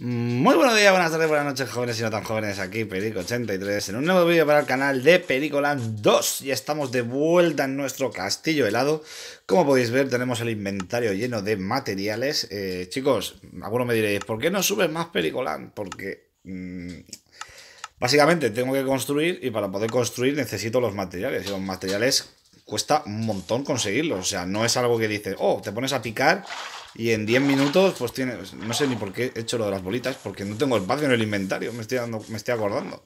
Mm, muy buenos días, buenas tardes, buenas noches, jóvenes y no tan jóvenes. Aquí Perico83 en un nuevo vídeo para el canal de Pericoland 2. Y estamos de vuelta en nuestro castillo helado. Como podéis ver, tenemos el inventario lleno de materiales. Eh, chicos, algunos me diréis, ¿por qué no subes más Pericoland? Porque... Mm, básicamente tengo que construir y para poder construir necesito los materiales. Y los materiales cuesta un montón conseguirlos. O sea, no es algo que dices, oh, te pones a picar y en 10 minutos, pues tiene. No sé ni por qué he hecho lo de las bolitas, porque no tengo espacio en el inventario, me estoy, me estoy acordando.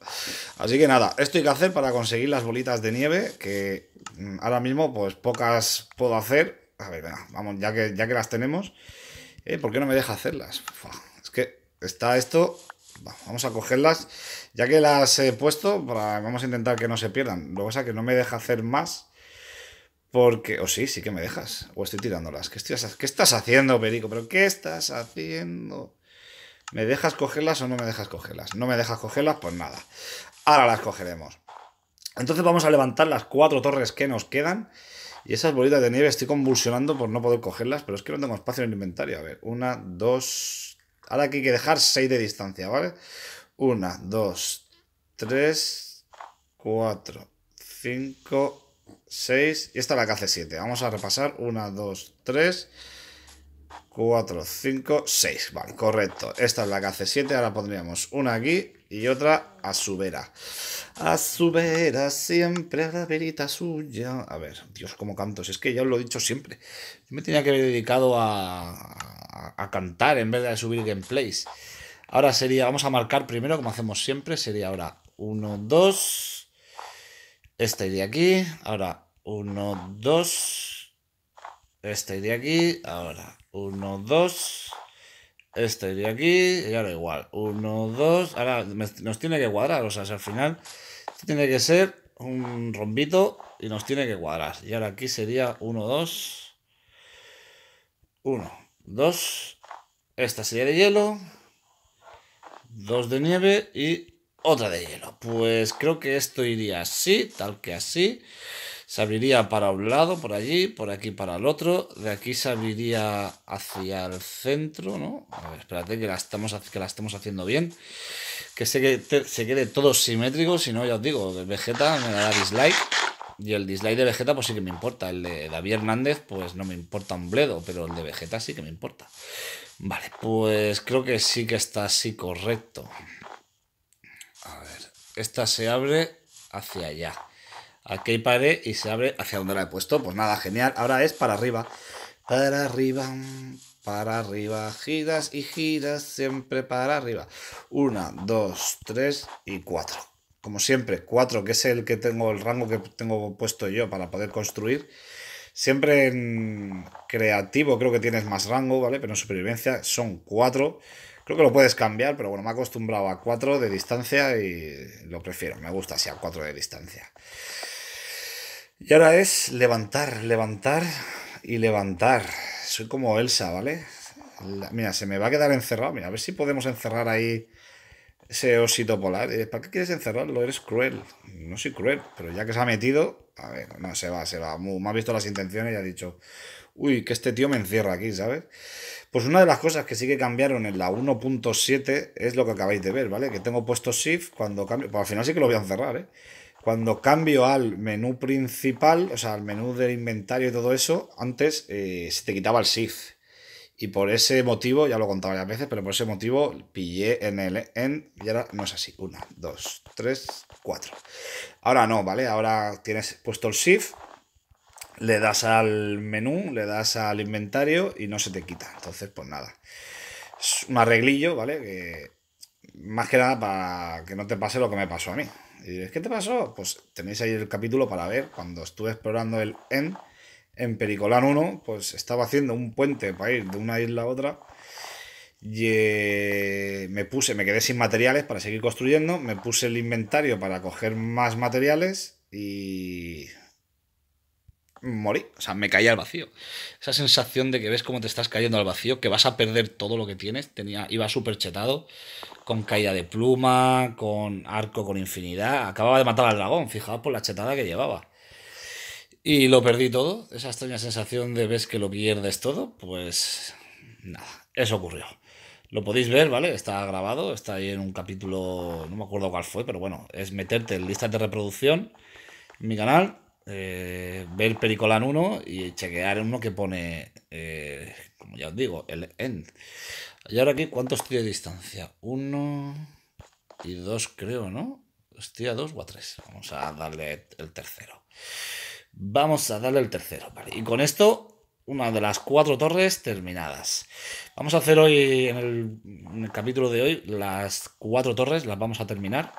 Así que nada, esto hay que hacer para conseguir las bolitas de nieve, que mm, ahora mismo, pues pocas puedo hacer. A ver, venga, vamos, ya que, ya que las tenemos, eh, ¿por qué no me deja hacerlas? Es que está esto. Vamos a cogerlas, ya que las he puesto, para, vamos a intentar que no se pierdan. Lo que pasa es que no me deja hacer más. Porque, o oh, sí, sí que me dejas. O estoy tirándolas. ¿Qué, qué estás haciendo? ¿Me dejas cogerlas o no me dejas cogerlas? No me dejas cogerlas, pues nada. Ahora las cogeremos. Entonces vamos a levantar las cuatro torres que nos quedan. Y esas bolitas de nieve estoy convulsionando por no poder cogerlas, pero es que no tengo espacio en el inventario. A ver, una, dos... Ahora aquí hay que dejar seis de distancia, ¿vale? Una, dos, tres, cuatro, cinco, 6. Y esta es la que hace 7. Vamos a repasar. 1, 2, 3, 4, 5, 6. Vale, correcto. Esta es la que hace 7. Ahora pondríamos una aquí y otra a su vera. A su vera, siempre a la verita suya. A ver, Dios, cómo canto. Si es que ya os lo he dicho siempre. Yo me tenía que haber dedicado a, a, a cantar en vez de subir gameplays. Ahora sería, vamos a marcar primero como hacemos siempre. Sería ahora 1, 2... Este iría aquí, ahora 1, 2. Este iría aquí, ahora 1, 2. Este iría aquí, y ahora igual. 1, 2. Ahora nos tiene que cuadrar, o sea, al final tiene que ser un rombito y nos tiene que cuadrar. Y ahora aquí sería 1, 2. 1, 2. Esta sería de hielo. 2 de nieve y otra de hielo. Pues creo que esto iría así, tal que así. Se abriría para un lado, por allí, por aquí para el otro. De aquí se abriría hacia el centro, ¿no? A ver, espérate que la estamos, que la haciendo bien. Que se quede, se quede todo simétrico, si no, ya os digo, Vegeta me da dislike. Y el dislike de Vegeta, pues sí que me importa. El de David Hernández, pues no me importa un bledo, pero el de Vegeta sí que me importa. Vale, pues creo que sí que está así correcto esta se abre hacia allá. Aquí hay pared y se abre hacia donde la he puesto. Pues nada, genial. Ahora es para arriba. Para arriba, para arriba. Giras y giras, siempre para arriba. Una, dos, tres y cuatro. Como siempre, cuatro, que es el que tengo, el rango que tengo puesto yo para poder construir. Siempre en creativo creo que tienes más rango, ¿vale? Pero en supervivencia son cuatro. Creo que lo puedes cambiar, pero bueno, me he acostumbrado a 4 de distancia y lo prefiero. Me gusta así a 4 de distancia. Y ahora es levantar, levantar y levantar. Soy como Elsa, ¿vale? mira, se me va a quedar encerrado. Mira, a ver si podemos encerrar ahí ese osito polar. Eh, ¿Para qué quieres encerrarlo? Eres cruel. No soy cruel, pero ya que se ha metido, a ver, no, se va, se va. Me ha visto las intenciones y ha dicho, uy, que este tío me encierra aquí, ¿sabes? Pues una de las cosas que sí que cambiaron en la 1.7 es lo que acabáis de ver, ¿vale? Que tengo puesto shift cuando cambio, pues al final sí que lo voy a encerrar, ¿eh? Cuando cambio al menú principal, o sea, al menú del inventario y todo eso, antes eh, se te quitaba el shift y por ese motivo, ya lo he contado varias veces, pero por ese motivo pillé en el en y ahora no es así. Una, dos, tres, cuatro. Ahora no, ¿vale? Ahora tienes puesto el shift, le das al menú, le das al inventario y no se te quita. Entonces, pues nada. Es un arreglillo, ¿vale? más que nada para que no te pase lo que me pasó a mí. Y diréis, ¿qué te pasó? Pues tenéis ahí el capítulo para ver cuando estuve explorando el end en Pericolán 1, pues estaba haciendo un puente para ir de una isla a otra. Y eh, me puse, me quedé sin materiales para seguir construyendo, me puse el inventario para coger más materiales y morí, o sea, me caí al vacío. Esa sensación de que ves cómo te estás cayendo al vacío, que vas a perder todo lo que tienes, tenía, iba súper chetado, con caída de pluma, con arco con infinidad, acababa de matar al dragón, fijaos por la chetada que llevaba. Y lo perdí todo, esa extraña sensación de ves que lo pierdes todo, pues nada, eso ocurrió. Lo podéis ver, ¿vale? Está grabado, está ahí en un capítulo, no me acuerdo cuál fue, pero bueno, es meterte en listas de reproducción en mi canal, eh, ver Pericolan 1 y chequear uno que pone, eh, como ya os digo, el end. Y ahora aquí, ¿cuánto estoy de distancia? Uno y dos, creo, ¿no? Estoy a dos o a tres. Vamos a darle el tercero. Vamos a darle el tercero. Vale. Y con esto, una de las cuatro torres terminadas. Vamos a hacer hoy, en el, capítulo de hoy, las cuatro torres, las vamos a terminar.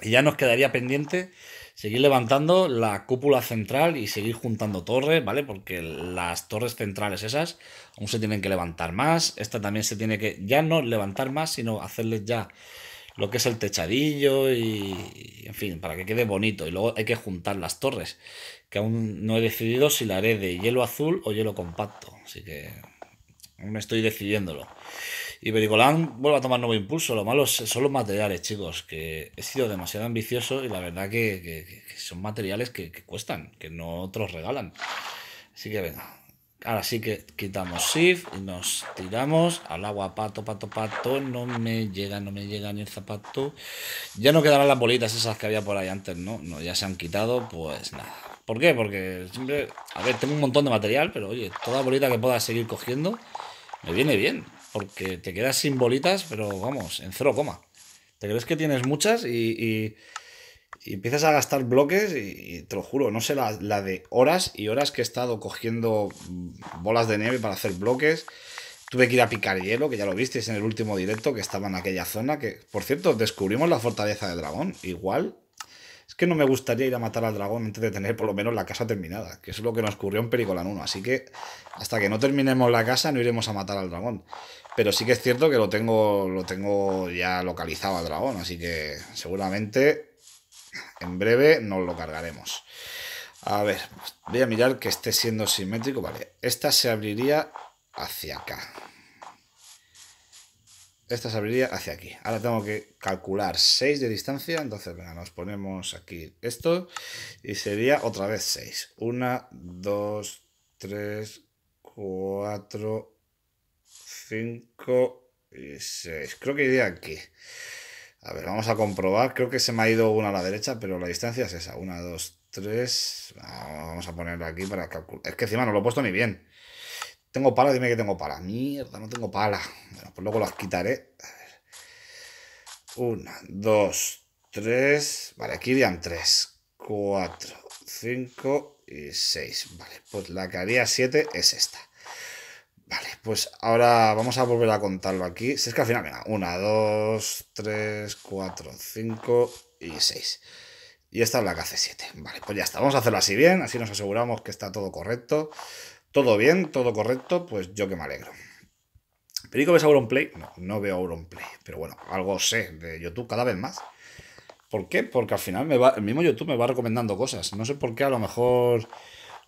Y ya nos quedaría pendiente seguir levantando la cúpula central y seguir juntando torres, ¿vale? Porque las torres centrales esas aún se tienen que levantar más. Esta también se tiene que ya no levantar más, sino hacerles ya lo que es el techadillo y, en fin, para que quede bonito. Y luego hay que juntar las torres, que aún no he decidido si la haré de hielo azul o hielo compacto. Así que me estoy decidiéndolo. Y Bericolán vuelve a tomar nuevo impulso. Lo malo son los materiales, chicos, que he sido demasiado ambicioso y la verdad que, son materiales que, que cuestan, que no otros regalan. Así que venga, Ahora sí que quitamos shift y nos tiramos al agua, pato, pato, pato. No me llega, no me llega ni el zapato. Ya no quedarán las bolitas esas que había por ahí antes, ¿no? No, ya se han quitado, pues nada. ¿Por qué? Porque siempre, a ver, tengo un montón de material, pero oye, toda bolita que pueda seguir cogiendo me viene bien. Porque te quedas sin bolitas, pero vamos, en cero coma. Te crees que tienes muchas y y empiezas a gastar bloques y, te lo juro, no sé la, de horas y horas que he estado cogiendo bolas de nieve para hacer bloques. Tuve que ir a picar hielo, que ya lo visteis en el último directo, que estaba en aquella zona. Que, por cierto, descubrimos la fortaleza del dragón. Igual, es que no me gustaría ir a matar al dragón antes de tener por lo menos la casa terminada, que es lo que nos ocurrió en Pericolan 1. Así que hasta que no terminemos la casa no iremos a matar al dragón. Pero sí que es cierto que lo tengo, lo tengo ya localizado al dragón, así que seguramente en breve nos lo cargaremos. A ver, voy a mirar que esté siendo simétrico. Vale, esta se abriría hacia acá. Esta se abriría hacia aquí. Ahora tengo que calcular 6 de distancia. Entonces, venga, nos ponemos aquí esto. Y sería otra vez 6. 1, 2, 3, 4, 5 y 6. Creo que iría aquí. A ver, vamos a comprobar. Creo que se me ha ido una a la derecha, pero la distancia es esa. Una, dos, tres. Ah, vamos a ponerla aquí para calcular. Es que encima no lo he puesto ni bien. Tengo pala, dime que tengo pala. Mierda, no tengo pala. Bueno, pues luego las quitaré. A ver. Una, dos, tres. Vale, aquí irían tres, cuatro, cinco y seis. Vale, pues la que haría siete es esta. Vale, pues ahora vamos a volver a contarlo aquí. Si es que al final, mira, una, dos, tres, cuatro, cinco y seis. Y esta es la que hace siete. Vale, pues ya está. Vamos a hacerlo así bien, así nos aseguramos que está todo correcto. Todo bien, todo correcto, pues yo que me alegro. ¿Perico ves Auronplay? No, no veo play Pero bueno, algo sé de YouTube cada vez más. ¿Por qué? Porque al final me el mismo YouTube me va recomendando cosas. No sé por qué a lo mejor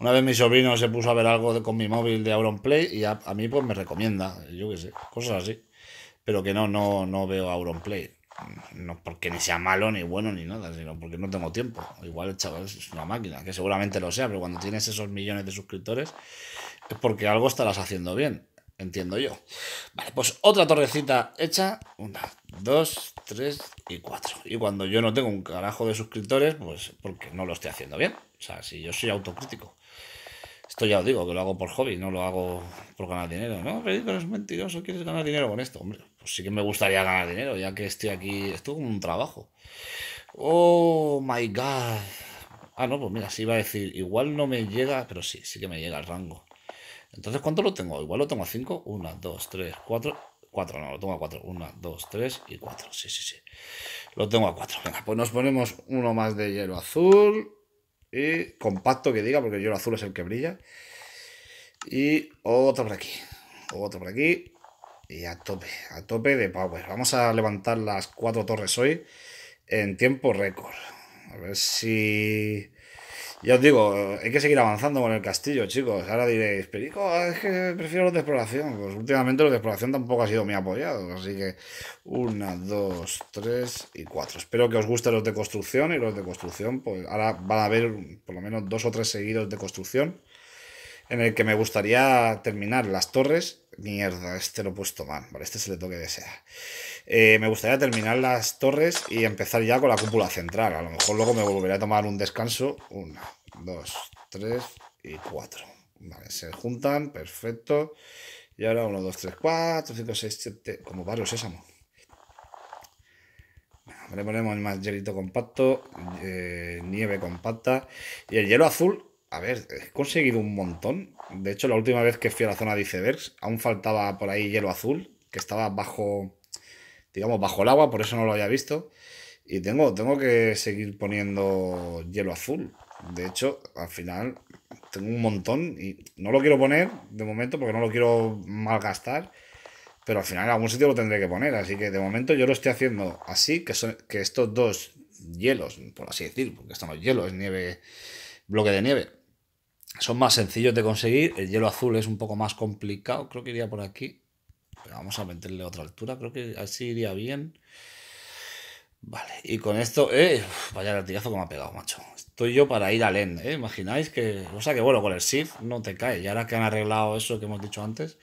una vez mi sobrino se puso a ver algo con mi móvil de Auronplay y a, mí pues me recomienda, yo qué sé, cosas así. Pero que no, no, no veo Auronplay. No porque ni sea malo, ni bueno, ni nada, sino porque no tengo tiempo. Igual el chaval es una máquina, que seguramente lo sea, pero cuando tienes esos millones de suscriptores es porque algo estarás haciendo bien, entiendo yo. Vale, pues otra torrecita hecha. Una, dos, tres y cuatro. Y cuando yo no tengo un carajo de suscriptores, pues porque no lo estoy haciendo bien. O sea, si yo soy autocrítico. Esto ya os digo, que lo hago por hobby, no lo hago por ganar dinero. No, pero es mentiroso, quieres ganar dinero con esto. Hombre, pues sí que me gustaría ganar dinero, ya que estoy aquí, esto es un trabajo. Oh my god. Ah, no, pues mira, sí iba a decir, igual no me llega, pero sí, sí que me llega el rango. Entonces, ¿cuánto lo tengo? Igual lo tengo a 5. 1, 2, 3, 4. 4, no, lo tengo a 4. 1, 2, 3 y 4. Sí, sí, sí. Lo tengo a 4. Venga, pues nos ponemos uno más de hielo azul. Y compacto que diga, porque yo el azul es el que brilla. Y otro por aquí. Otro por aquí. Y a tope, a tope de power. Vamos a levantar las cuatro torres hoy en tiempo récord. A ver si ya os digo, hay que seguir avanzando con el castillo, chicos. Ahora diréis, Perico, es que prefiero los de exploración. Pues últimamente los de exploración tampoco ha sido muy apoyados. Así que, una, dos, tres y cuatro. Espero que os gusten los de construcción y los de construcción, pues ahora van a haber por lo menos dos o tres seguidos de construcción en el que me gustaría terminar las torres Mierda, este lo he puesto mal. Vale, este se le toque de eh, me gustaría terminar las torres y empezar ya con la cúpula central. A lo mejor luego me volveré a tomar un descanso. 1, dos, tres y cuatro. Vale, se juntan, perfecto. Y ahora uno, dos, tres, cuatro, cinco, seis, siete... Como varios sésamo. Le ponemos más hielito compacto, eh, nieve compacta. Y el hielo azul a ver, he conseguido un montón. De hecho, la última vez que fui a la zona de icebergs, aún faltaba por ahí hielo azul, que estaba bajo, digamos, bajo el agua, por eso no lo había visto. Y tengo, tengo que seguir poniendo hielo azul. De hecho, al final tengo un montón y no lo quiero poner de momento porque no lo quiero malgastar. Pero al final en algún sitio lo tendré que poner. Así que de momento yo lo estoy haciendo así, que, son, que estos dos hielos, por así decir, porque esto no es es nieve, bloque de nieve son más sencillos de conseguir. El hielo azul es un poco más complicado. Creo que iría por aquí. vamos a meterle otra altura. Creo que así iría bien. Vale, y con esto, eh, vaya latigazo que me ha pegado, macho. Estoy yo para ir al end, ¿eh? Imagináis que, o sea que bueno, con el shift no te cae. Y ahora que han arreglado eso que hemos dicho antes,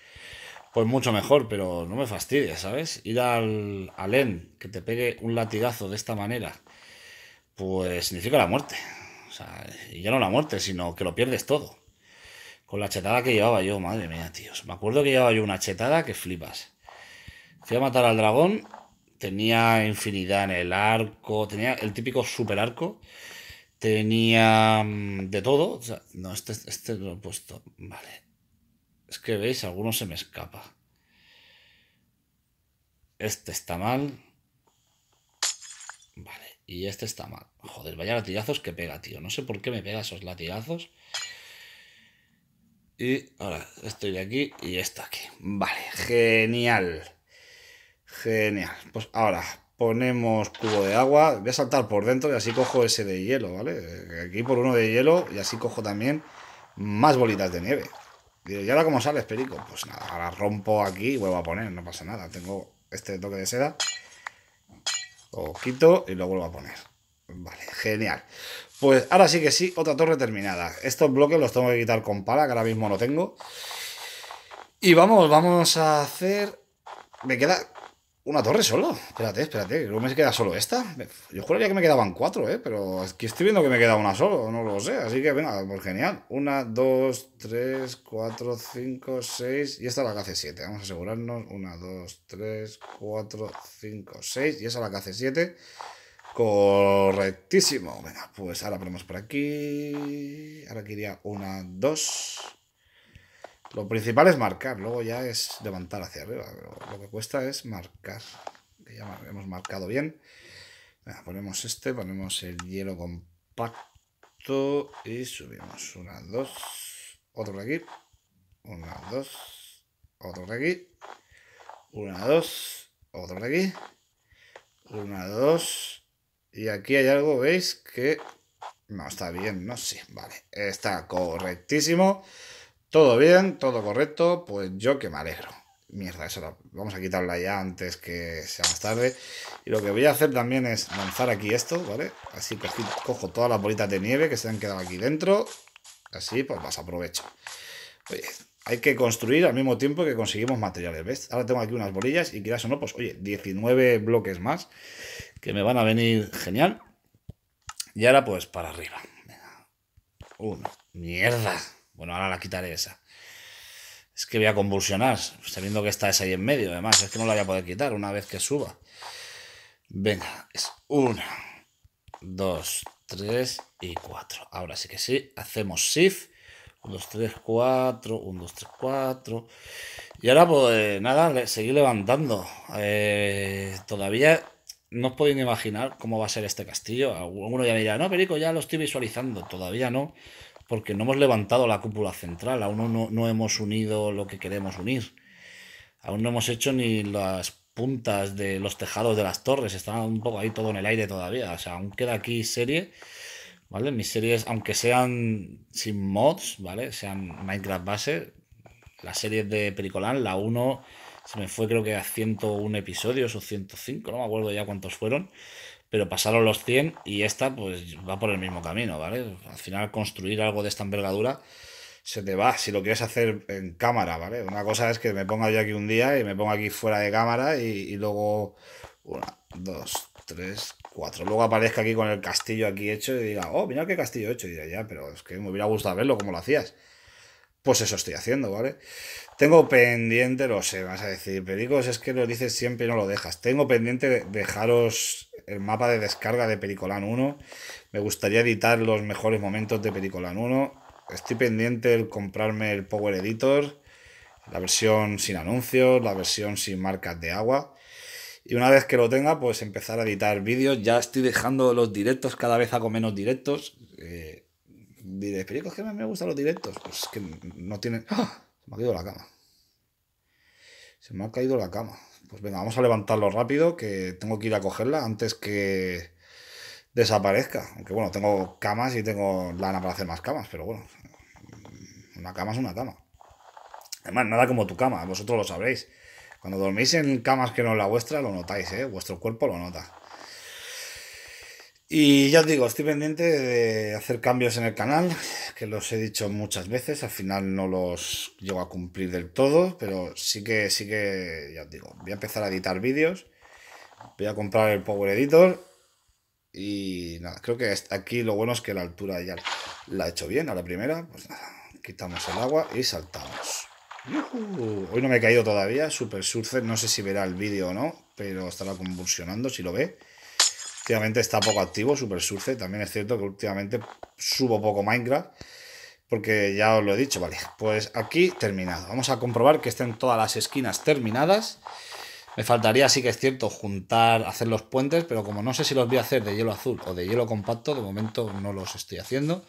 pues mucho mejor, pero no me fastidia ¿sabes? Ir al, al end, que te pegue un latigazo de esta manera, pues significa la muerte. O sea, ya no la muerte, sino que lo pierdes todo. Con la chetada que llevaba yo, madre mía, tíos. Me acuerdo que llevaba yo una chetada que flipas. Fui a matar al dragón, tenía infinidad en el arco, tenía el típico super arco, tenía mm, de todo. no, este, este lo he puesto. Vale. Es que veis, alguno se me escapa. Este está mal. Vale. Y este está mal. Joder, vaya latigazos que pega, tío. No sé por qué me pega esos latigazos. Y ahora estoy aquí y está aquí. Vale, genial. Genial. Pues ahora ponemos cubo de agua. Voy a saltar por dentro y así cojo ese de hielo, ¿vale? Aquí por uno de hielo y así cojo también más bolitas de nieve. ¿y ahora cómo sales, Perico? Pues nada, ahora rompo aquí y vuelvo a poner, no pasa nada. Tengo este toque de seda. Lo quito y lo vuelvo a poner. Vale, genial. Pues ahora sí que sí, otra torre terminada. Estos bloques los tengo que quitar con pala, que ahora mismo no tengo. Y vamos, vamos a hacer... Me queda una torre solo. Espérate, espérate, creo que me queda solo esta. Yo juraría que me quedaban cuatro, ¿eh? Pero aquí estoy viendo que me queda una solo, no lo sé. Así que venga, pues genial. Una, dos, tres, cuatro, cinco, seis. Y esta es la que hace siete. Vamos a asegurarnos. Una, dos, tres, cuatro, cinco, seis. Y esa es la que hace siete. Correctísimo. Venga, pues ahora ponemos por aquí. Ahora que una, dos. Lo principal es marcar, luego ya es levantar hacia arriba. Pero lo que cuesta es marcar. ya hemos marcado bien. ponemos este, ponemos el hielo compacto y subimos. Una, dos, otro de aquí. Una, dos, otro de aquí. Una, dos, otro de aquí. Una, dos. Y aquí hay algo, ¿veis? Que no está bien, no Sí, vale, está correctísimo. Todo bien, todo correcto, pues yo que me alegro. Mierda, eso vamos a quitarla ya antes que sea más tarde. Y lo que voy a hacer también es lanzar aquí esto, ¿vale? Así aquí cojo todas las bolitas de nieve que se han quedado aquí dentro. Así, pues las aprovecho. Oye, hay que construir al mismo tiempo que conseguimos materiales, ¿ves? Ahora tengo aquí unas bolillas y quizás o no, pues oye, 19 bloques más que me van a venir genial. Y ahora pues para arriba. Uno. Mierda. Bueno, ahora la quitaré esa. Es que voy a convulsionar, sabiendo pues, que está esa ahí en medio, además. Es que no la voy a poder quitar una vez que suba. Venga, es una, dos, tres y cuatro. Ahora sí que sí, hacemos shift. Uno, dos, tres, cuatro. 1, dos, tres, cuatro. Y ahora, pues nada, seguir levantando. Eh, todavía no os podéis imaginar cómo va a ser este castillo. Alguno ya me dirá, no, Perico, ya lo estoy visualizando. Todavía no porque no hemos levantado la cúpula central, aún no, no hemos unido lo que queremos unir. Aún no hemos hecho ni las puntas de los tejados de las torres, está un poco ahí todo en el aire todavía. O sea, aún queda aquí serie, ¿vale? Mis series, aunque sean sin mods, ¿vale? Sean Minecraft base, las series de Pericolan la 1 se me fue creo que a 101 episodios o 105, no me acuerdo ya cuántos fueron pero pasaron los 100 y esta pues va por el mismo camino, ¿vale? Al final construir algo de esta envergadura se te va si lo quieres hacer en cámara, ¿vale? Una cosa es que me ponga yo aquí un día y me ponga aquí fuera de cámara y, luego una, dos, tres, cuatro. Luego aparezca aquí con el castillo aquí hecho y diga, oh, mira qué castillo he hecho. Y diga, ya, pero es que me hubiera gustado verlo como lo hacías. Pues eso estoy haciendo, ¿vale? Tengo pendiente, lo sé, vas a decir, Pericos, es que lo dices siempre y no lo dejas. Tengo pendiente dejaros el mapa de descarga de Pericolan 1. Me gustaría editar los mejores momentos de Pericolan 1. Estoy pendiente de comprarme el Power Editor, la versión sin anuncios, la versión sin marcas de agua. Y una vez que lo tenga, pues empezar a editar vídeos. Ya estoy dejando los directos cada vez hago menos directos. Eh, diréis, pero es que me gustan los directos. Pues que no tienen. ¡ah! Se me ha caído la cama. Se me ha caído la cama. Pues venga, vamos a levantarlo rápido, que tengo que ir a cogerla antes que desaparezca. Aunque bueno, tengo camas y tengo lana para hacer más camas, pero bueno. Una cama es una cama. Además, nada como tu cama, vosotros lo sabréis. Cuando dormís en camas que no es la vuestra, lo notáis, ¿eh? Vuestro cuerpo lo nota. Y ya os digo, estoy pendiente de hacer cambios en el canal, que los he dicho muchas veces, al final no los llego a cumplir del todo, pero sí que, sí que, ya os digo, voy a empezar a editar vídeos, voy a comprar el Power Editor y nada, creo que aquí lo bueno es que la altura ya la he hecho bien a la primera, pues nada, quitamos el agua y saltamos. hoy no me he caído todavía, Super Surfer, no sé si verá el vídeo o no, pero estará convulsionando si lo ve. Últimamente está poco activo, Super Surce. También es cierto que últimamente subo poco Minecraft. Porque ya os lo he dicho, vale. Pues aquí terminado. Vamos a comprobar que estén todas las esquinas terminadas. Me faltaría, sí que es cierto, juntar, hacer los puentes, pero como no sé si los voy a hacer de hielo azul o de hielo compacto, de momento no los estoy haciendo.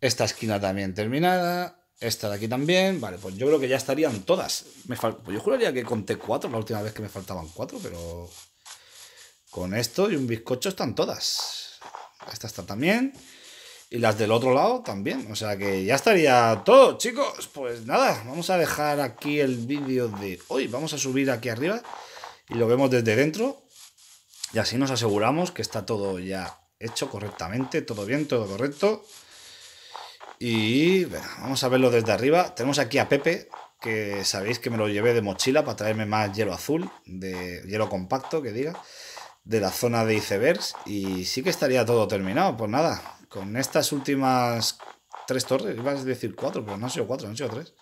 Esta esquina también terminada, esta de aquí también, vale, pues yo creo que ya estarían todas. Me pues Yo juraría que conté cuatro la última vez que me faltaban cuatro, pero con esto y un bizcocho están todas. Esta está también. Y las del otro lado también. O sea que ya estaría todo, chicos. Pues nada, vamos a dejar aquí el vídeo de hoy. Vamos a subir aquí arriba y lo vemos desde dentro. Y así nos aseguramos que está todo ya hecho correctamente, todo bien, todo correcto. Y vamos a verlo desde arriba. Tenemos aquí a Pepe, que sabéis que me lo llevé de mochila para traerme más hielo azul, de hielo compacto, que diga de la zona de icebergs y sí que estaría todo terminado. Pues nada, con estas últimas tres torres, ibas a decir cuatro, pero no han sido cuatro, han sido tres.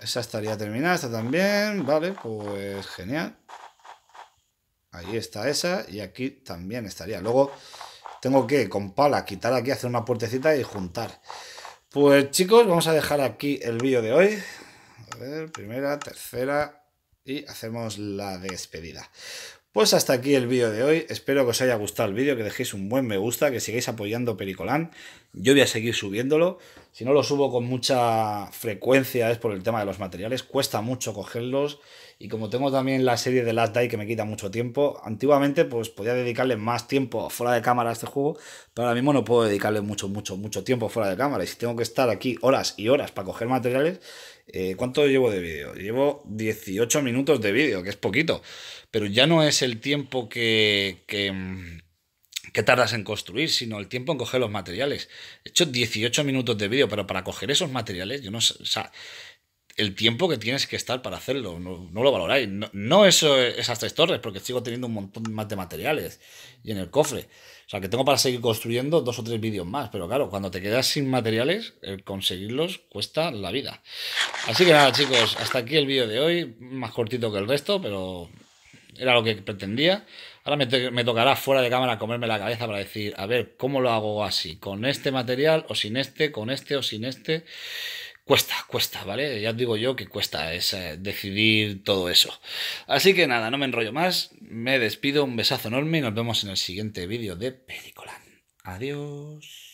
Esa estaría terminada, esta también, vale, pues genial. Ahí está esa y aquí también estaría. Luego tengo que con pala quitar aquí, hacer una puertecita y juntar. Pues chicos, vamos a dejar aquí el vídeo de hoy. A ver, primera, tercera y hacemos la despedida. Pues hasta aquí el vídeo de hoy, espero que os haya gustado el vídeo, que dejéis un buen me gusta, que sigáis apoyando Pericolán yo voy a seguir subiéndolo. Si no lo subo con mucha frecuencia es por el tema de los materiales. Cuesta mucho cogerlos. Y como tengo también la serie de Last Day que me quita mucho tiempo, antiguamente pues podía dedicarle más tiempo fuera de cámara a este juego, pero ahora mismo no puedo dedicarle mucho, mucho, mucho tiempo fuera de cámara. Y si tengo que estar aquí horas y horas para coger materiales, eh, ¿cuánto llevo de vídeo? Llevo 18 minutos de vídeo, que es poquito, pero ya no es el tiempo que mm, que tardas en construir, sino el tiempo en coger los materiales. He hecho 18 minutos de vídeo, pero para coger esos materiales, yo no sé, el tiempo que tienes que estar para hacerlo, no, lo valoráis. No, eso, esas tres torres, porque sigo teniendo un montón más de materiales y en el cofre. O sea, que tengo para seguir construyendo dos o tres vídeos más, pero claro, cuando te quedas sin materiales, conseguirlos cuesta la vida. Así que nada, chicos, hasta aquí el vídeo de hoy, más cortito que el resto, pero era lo que pretendía. Ahora me, tocará fuera de cámara comerme la cabeza para decir, a ver, ¿cómo lo hago así? ¿Con este material o sin este? ¿Con este o sin este? Cuesta, cuesta, ¿vale? Ya os digo yo que cuesta es eh, decidir todo eso. Así que nada, no me enrollo más. Me despido, un besazo enorme y nos vemos en el siguiente vídeo de Pedicolan. Adiós.